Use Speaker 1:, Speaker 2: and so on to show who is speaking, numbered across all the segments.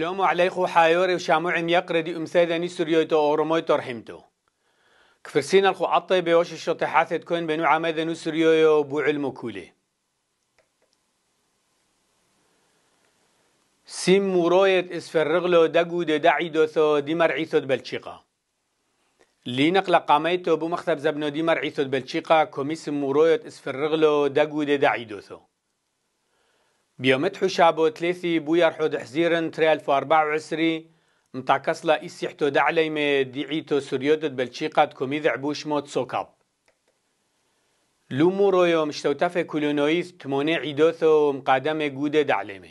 Speaker 1: عليكم حيوري وشامو عم حايوري وشاموع ميقردي أمسيداني سريويتو أورموي ترحمتو كفرسين الخو عطي بيوش الشطحات تكون بنو عمادة نسريويو بو علمو كولي سيم مرويت اسفرغلو دقو دي دعي دوثو دي مرعيثو بلشيقة لي نقل قاميتو بمختب زبنو دي مرعيثو بلشيقة كوميس مرويت اسفرغلو دقو دي دعي دوثو بيومتحو شابو تليثي بويا رحود حزيرن تريالف واربع وعسري متاكسلا إسيحتو دعلي مي تو سريودت بلشيقات كوميذع بوش موت سوكاب لومو رويو شتوتاف كولونويز تموني عيدوثو مقادم قودة جودة دعلمة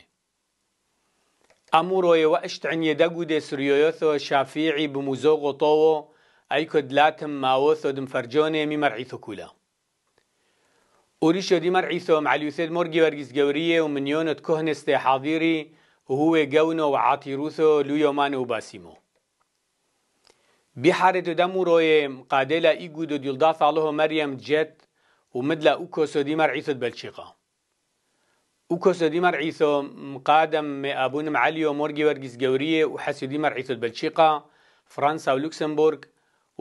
Speaker 1: أمورو يوأشت عن يدا قودة سريوثو شافيعي بموزوغو طوو أيكو دلاتم ماوثو دمفرجوني ممرعيثو كولا أوريشو ديمار عيسو مع اليوسيد مورجي ورقيس جورية ومنيونة كهنة استي حاضيري وهو جونو وعاطيروثو ليومان وباسيمو بحارة دمو روي قادلة إيقودو ديلدا صالوه مريم جت ومدلا أوكوسو ديمر عيسو بلشيقا أوكوسو ديمر عيسو مقادم أبونم عليو مورجي ورقيس جورية وحسو ديمار عيسو بلشيقا فرنسا ولوكسمبورغ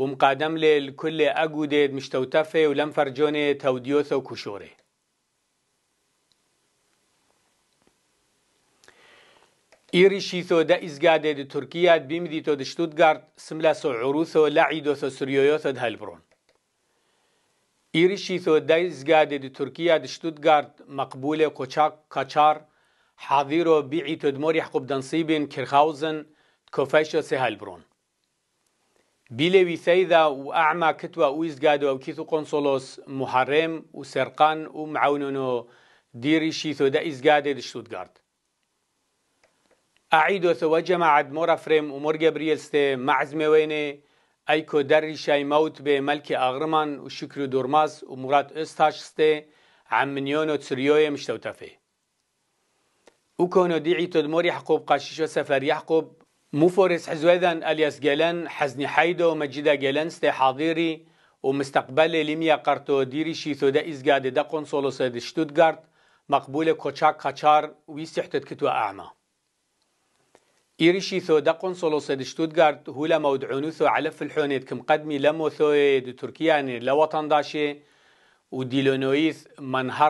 Speaker 1: ومقادم لي الكل أجودد مشتوتفة ولم فرجوني توديوثو كشوري إيري شيثو دا إزقادة دا تركيا بيمدي تو دا شتوتغارت سملاسو عروثو لعيدوثو سريويوثو دا هلبرون إيري شيثو دا إزقادة دا تركيا دا شتوتغارت مقبولة كوشاك كاتشار حاضيرو بيعي تدمور يحقب دنصيبين كيرخاوزن كوفيشو سي هلبرون وی سیدا و اعما کتوە ئویستگادەوە و کیت و قۆنسۆلۆس محەڕێم و سەرقان و معونۆ دیریشی تۆدا ئیزگادێ دشتوتگارد ئاعیدۆتەوە جەماعەت مۆرە فرێم و مۆرگە بریێستێ مەعزمەوێنێ ئەیکۆ دەری شای مەوت بێ مەلکی ئاغرمان و شکر و دورماز و مرات ئێستاشستێ عمنیۆن و چریۆیە مشتەوتەفێ وكون ديعي تدمر يحقوب قاشيشو سفر يحقوب موفورس حزويدان الياس جيلان حزني حيدو مجيدا جيلان ستي حاضيري ومستقبلي ليميا قرتو ديري شيثو دا إزقاد دا قنصولوسة دا شتوتغارت مقبول كوتشاك خاتشار ويستحتت كتوى أعمى إيري شيثو دا قنصولوسة دا شتوتغارت هولا مودعونوثو علف الحونيت كم قدمي لموثوي دا تركياني لوطن داشي وديلونويث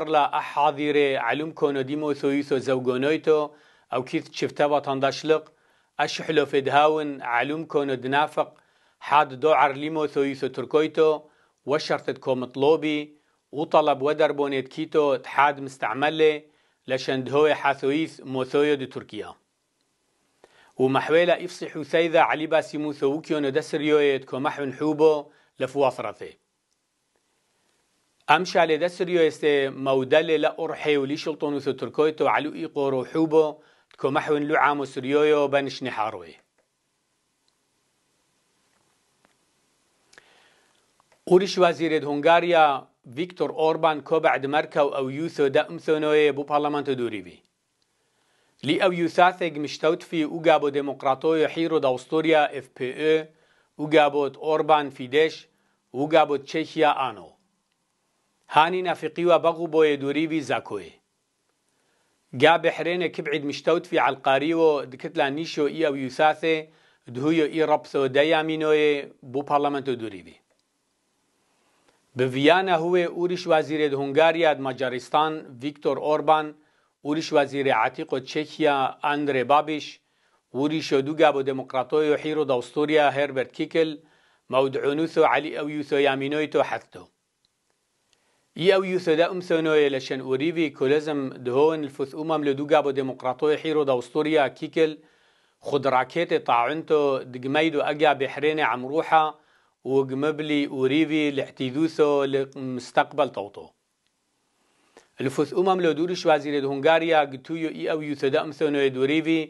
Speaker 1: لا أحاضيري علوم كونو ديموثويثو زوغونويتو أو كيث شفتا وطن داشلق أشحلو فدهاون علوم كونو دنافق حاد دوعر ليمو ثويثو تركويتو وشرتت كو مطلوبي وطلب ودربونيت كيتو تحاد مستعملة لشندهوي حاثويث موثويو دي تركيا ومحويلة إفصحو ثيذا علي باسيمو ثوكيو ندسريويت كو محون حوبو لفواصرته امشي على دسريو است مودل لا ارحي ولي شلطون وثو تركويتو علو ايقو روحوبو كمحون لعام سريويو بنشني نحاروي قورش وزير هنغاريا فيكتور أوربان كو بعد مركو أو يوثو دا أمثونوية بو برلمانتو بي لي أو يوثاثيق مشتوت في أوغابو ديمقراطوية حيرو داوستوريا اف بي او أوغابو أوربان في فيديش أوغابو تشيخيا آنو هاني بغو وبغو بوي بي زاكوي گا بەحرێنێک بعید میشتەوت فی عڵقاریەوە دکت لا نیشۆ ئی ئەو یوساسێ دهویە ئی ڕەپسەوە دەیامینۆیە بۆ پارلەمەند و دووریبی بڤیانە هوێ ئوریش وازیرێت هونگاریات مەجارستان ڤیکتۆر ئۆربان ئوریش وازیرێ عاتیق و چێکیا ئەندرێ بابیش وریشە دووگا بۆ دموکراتۆی و حیر و دەستوریا هێربەر کیکل مەودعونوس و علی ئەو یوسۆ یامینۆی تۆ حەتەوە یەو یوسدا ئەم سنۆیە لە شەن ئۆریوی کۆلەزم دهۆن الفوسومام لە دووگا بۆ دموقراتۆی حیرۆ دەوستۆریا کیکل خودراکێتی تاعونتۆ دگمەید و ئەگا بحرێنێ ئەمڕوحە وەگمەبلی ئۆریوی لەحتیدوسۆ لە مستەقبل تەوتۆ الفوسومام لە دووری شوازیرێت هونگاریا گتوویە ئی ئەو یوسدا ئەم سنۆیە دووریوی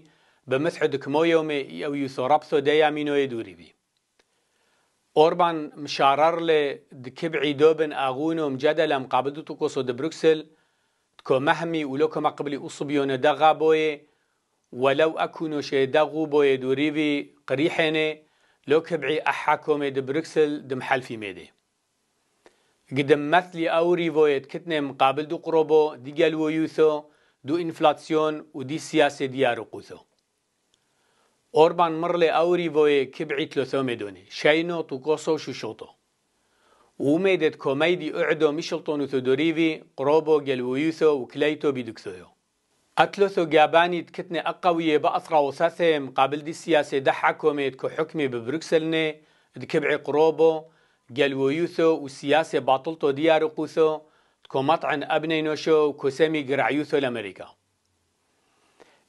Speaker 1: بمسح دکمۆیەومێ ئەو یوسۆڕەپسۆ دەیامینۆیە دووریوی اوربان مشارر له د كبعي دوبن اغونهم جدلا مقابلته كوسو د بروكسل كو مهمي ولو كما قبل اصبيون دغا بوي ولو اكونو شي دغو بوي دوريبي قريحني لو كبعي احاكم د بروكسل د محلفي ميدي قدم مثلي او ريفويت كتنا مقابل دو قروبو دي قلو يوثو دو انفلاتسيون ودي سياسة ديارو قوثو اوربان مرلي اوري بوي kibrit lë thëme شاينو shajno të Kosovë وميدت كوميدي أعدو مشلطون ثدوريفي قروبو جلويوثو وكليتو بدكثويو أتلوثو جاباني تكتني أقوية باثرا وثاثة مقابل دي السياسة دحكو ميد كحكمي ببروكسلني دكبعي قروبو جلويوثو والسياسة باطلتو ديار قوثو تكو مطعن ابني نوشو وكسامي قرعيوثو لأمريكا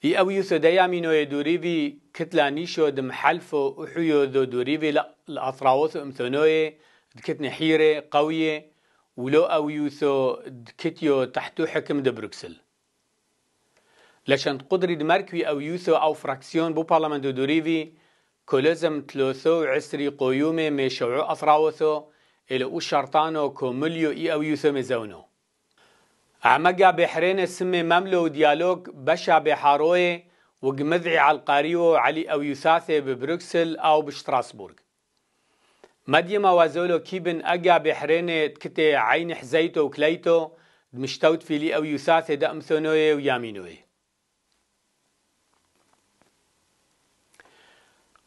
Speaker 1: إي أويوثو ديامينو يدوريفي كتلا نيشو دم حلفو وحيو ذو دوريفي الأطراوث أمثونوي دكتنا حيرة قوية ولو أويوثو دكتيو تحتو حكم دو بروكسل لشان قدري دماركوي أويوثو أو فراكسيون بو بارلمان دو دوريفي كولزم تلوثو عسري قيومي ميشوعو أثراوثو إلى أو شرطانو كومليو إي أويوثو مزونو عمقا بحرين اسمي مملو ديالوك بشا بحاروي وقمذعي على القاريو علي أو يساثي ببروكسل أو بشتراسبورغ مديما وازولو كيبن اقا بحريني تكتي عين حزيتو وكليتو دمشتوت في لي أو يثاثي دأمثونوي ويامينوي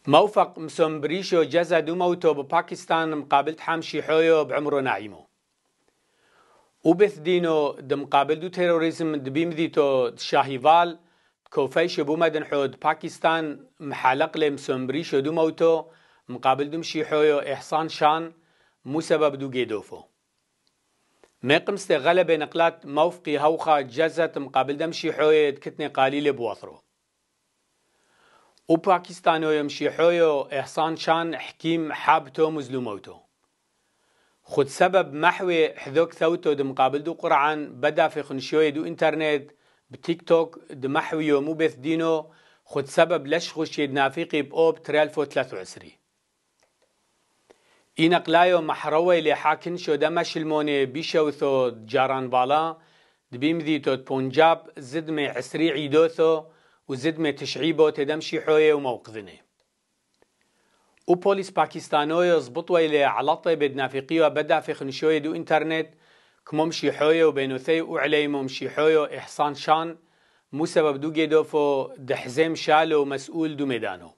Speaker 1: موفق مسوم بريشو جزا دوموتو بباكستان مقابل حمشي حويو بعمرو نعيمو وبث دينو دمقابل دو تيروريزم دبيمديتو شاهيفال شبو بومدن حود باكستان محلق لیم سمبري شدو موتو مقابل دم شيحويو إحسان شان مو سبب دو جيدوفو مقمست غلب نقلات موفقي هوخا جزت مقابل دم شيحوية كتني قليل بوثرو و باكستانيو يم شيحويو إحسان شان حكيم حابتو مزلوموتو خود سبب محوي حذوک ثوتو دم قابل دو قرعان بدا في خنشيوي دو انترنت بتيك توك دمحويو مو بث دينو خد سبب لش خشي نافيقي بأوب ترالفو 23 إنق لايو محروي لحاكن شو دمش الموني بيشوثو جاران بالا دبيم توت بونجاب زدمي عسري عيدوثو وزدمي تشعيبو تدمشي حوية وموقذنه وبوليس باكستانوي زبطوا إلى علاطة بدنافقية بدأ في خنشوية دو إنترنت كممشي حويو بينوثي وعلي ممشي حويو إحسان شان مو سبب دو جدوفو دحزم شالو مسؤول دو ميدانو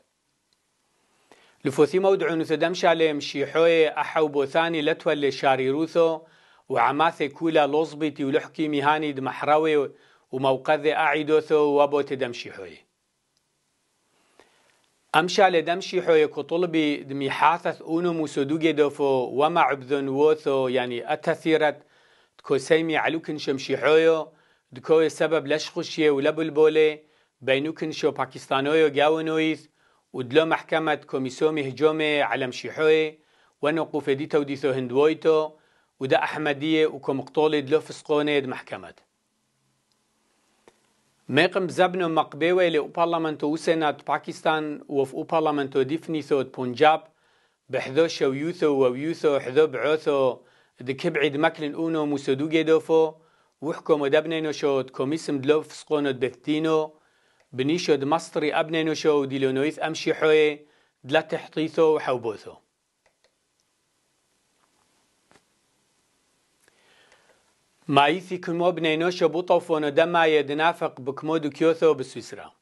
Speaker 1: لفوثي مودع نثدم شالي مشي حوي أحو بوثاني لتولي شاري روثو وعماثي كولا لوزبيتي ولحكي مهاني دمحراوي وموقذي أعيدوثو وبو تدمشي حوي أمشى لدمشي حوي كطلبي دمي حاثث أونو موسو دوغي دوفو وما عبذن ووثو يعني أتثيرت دكو سيمي علوكن شمشيحويو دكو سبب لش لشخشيه ولبلبولي بينوكن شو باكستانويو جاونويث ودلو محكمة كوميسومي هجومي على مشيحوي وانو قفديتو ديثو هندويتو ودا أحمدية وكمقطولي دلو فسقوني د محكمة ميقم زبنو مقبيوي لأو بارلمنتو وسنة باكستان وف أو بارلمنتو ديفنيثو بونجاب بحذو شويوثو وويوثو حذو بعوثو دكبعد مكلن اونو مسدو جدوفو وحكم دبنينو شود كوميسم دلوف سقونو دبثتينو بنيشد مصري أبنينو شو ديلونويث أمشي حوي دلا تحطيثو وحوبوثو ما يثي كمو بنينو شو بطوفونو دما يدنافق بكمودو كيوثو بسويسرا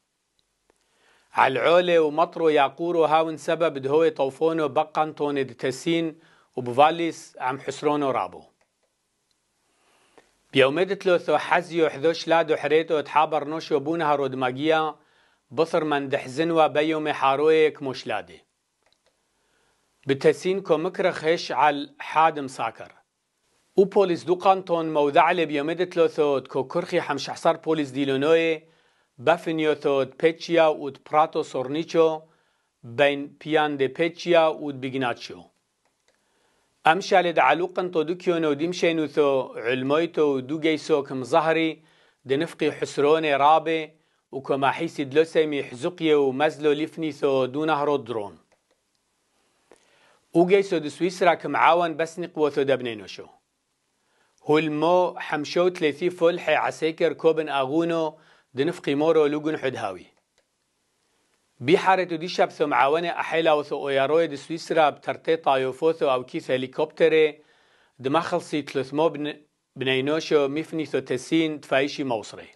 Speaker 1: على العولة ومطرو يعقورو هاون سبب دهوي طوفونو بقانتون تون دتسين وبفاليس عم حسرونه رابو بيوميد تلوثو حزيو حذوش لادو حريتو تحابر نوشو بونها رودماجيا بصر من دحزنوا بيوم حارويك مش لادي بتسين كومكر خيش على حادم ساكر و بوليس دو قانتون موضع موضعلي بيوميد تلوثو تكو كرخي حمش حصار بوليس ديلونوي بفنيو بافنيوثو بيتشيا و براتو سورنيشو بين بيان دي بيتشيا و بيجناتشو ئەم شالێ تو دو کیونو دیم شینو تو علموی تو دو گیسو کم سۆکم زەهری دنفقی حسرون رابه و کما کۆماحیسی دلۆسەمی حزقی و مزلو لفنی تو دو نهرو درون او گیسو دو دوسویسرا کەم عاوان بەسنی قوۆ تۆ دەبنێنەوەشۆ هولمۆ حەمشە و تلێتی فۆل حێ عسەیکر کۆبن ئاغونۆ دنفقی مورو لوگون حدهاوی بیحارێت و دیشەب سمعاوانێ ئەحیلاوەسە ئۆیارۆی دی سویسرا بتەرتێ تایۆفۆسە ئەو کیس هەلیکۆپتەرێ دما خەڵسی تلسمۆ بنینۆشەوە میفنی سۆتەسین تفایشی مەوسڕێ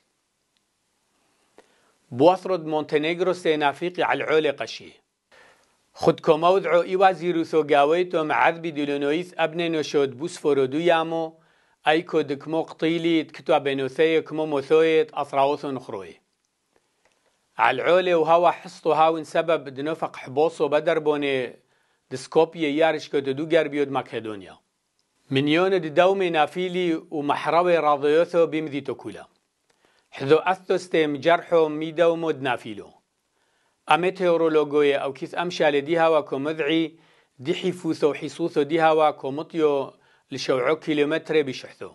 Speaker 1: بواسرد مونتەنێگرۆ سێنافیقی عەلعۆلێ قەشی خودکۆمەودعۆ ئیوا زیروسۆگاوەی تۆ مەعەذبی دیلۆنۆیس ئەبنێنۆشەوت بوسفۆرۆ دویامۆ ئەیکۆ دکمۆ قتیلیت کتوا بێنۆسەیە کمۆ مۆسۆیت ئەسراوەسۆ نخڕۆی العولي وهوا حصتو هاون سبب دنفق حبوسو بدر بوني دسكوبيا يارش كوتو دو جربيود مكهدونيا منيون دومي نافيلي ومحروي راضيوثو بمذي توكولا حذو أثوستيم جرحو ميدومو نافيلو أميتيورولوغوية أو كيس أمشال ديها كو مذعي دي حفوثو حسوثو ديها كو مطيو لشوعو كيلومتر بشحثو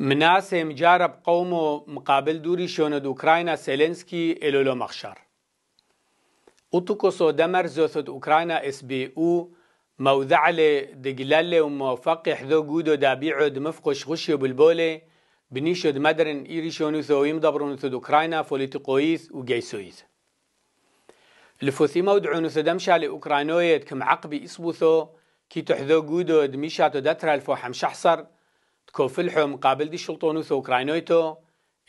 Speaker 1: مناسة مجارب قومه مقابل دوری شوند اوکراینا سیلنسکی إلولو مخشر کسو دمر زوثت اوکراینا اس بی او موذعلي دقلالي وموفق حذو قودو دابيعد مفقش غشيو بالبولي بنيشد مدرن ایری إيريشونو ثويم دبرون ثد أوكرانيا فوليتقويث وجيسويث الفوثي مودعو نثدمشا لأوكرانويت كم عقبي إسبوثو كي تحذو گودو دمیشاتو دترال فو حمشحصر تكوفل تكوفلحو مقابل دي شلطون وثو ثوكراينويتو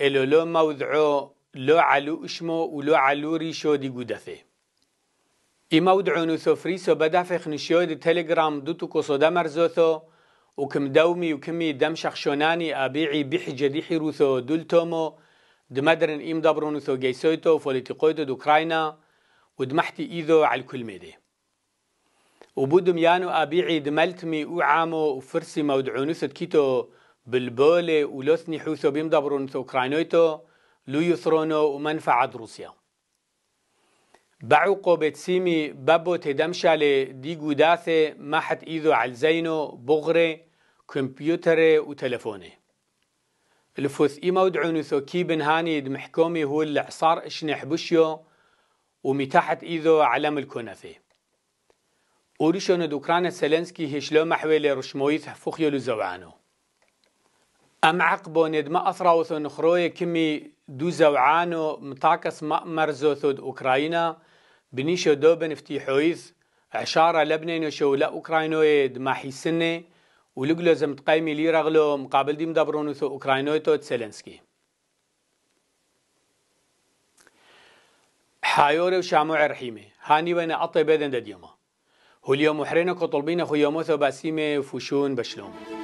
Speaker 1: إلو لو موضعو لو علو اشمو ولو علو ريشو دي اي موضعو نوثو فريسو بدافخ نشيو دي تليجرام دوتو كوسو مرزوثو وكم دومي وكمي دم شخشوناني أبيعي بحجة دي حيروثو دولتومو دمدرن إيم دابرونوثو جيسويتو فوليتيقويتو دوكراينا ودمحتي إيذو على الكل ميدي وبودم يانو أبيعي دملتمي وعامو وفرسي مودعونو كيتو بالبولي ولوثني حوثو بيمدبرون اوكرانيتو لو يثرونو ومنفعة روسيا بعو بعوقو سيمي بابو تدمشالي دي قداثة ما حت إيذو عالزينو بغري كمبيوتري وتلفوني الفوث إي مودعونو ثو كيبن هاني دمحكومي هو الإعصار إشنح بوشيو ومتاحت إيذو علم الكونثي د اوکران سلنسکی هشلو محویل رشموی ruşmoyit fuhyolu زوانو أم عقبون ما أثروث خروی کمی دو زوانو متاکس ما مرزو ثود أوكراينا بنيشو دوبن افتيحويث عشارة لبنان شو لا أوكراينوي دما حيسنة ولقلو زم تقيمي لي رغلو مقابل ديم دبرونو ثو أوكراينوي تود سيلنسكي حايوري وشامو عرحيمي هاني وين أطي بيدن دديما هولیا محرین کطلبین خویاموث و بسیم فوشون بشلوم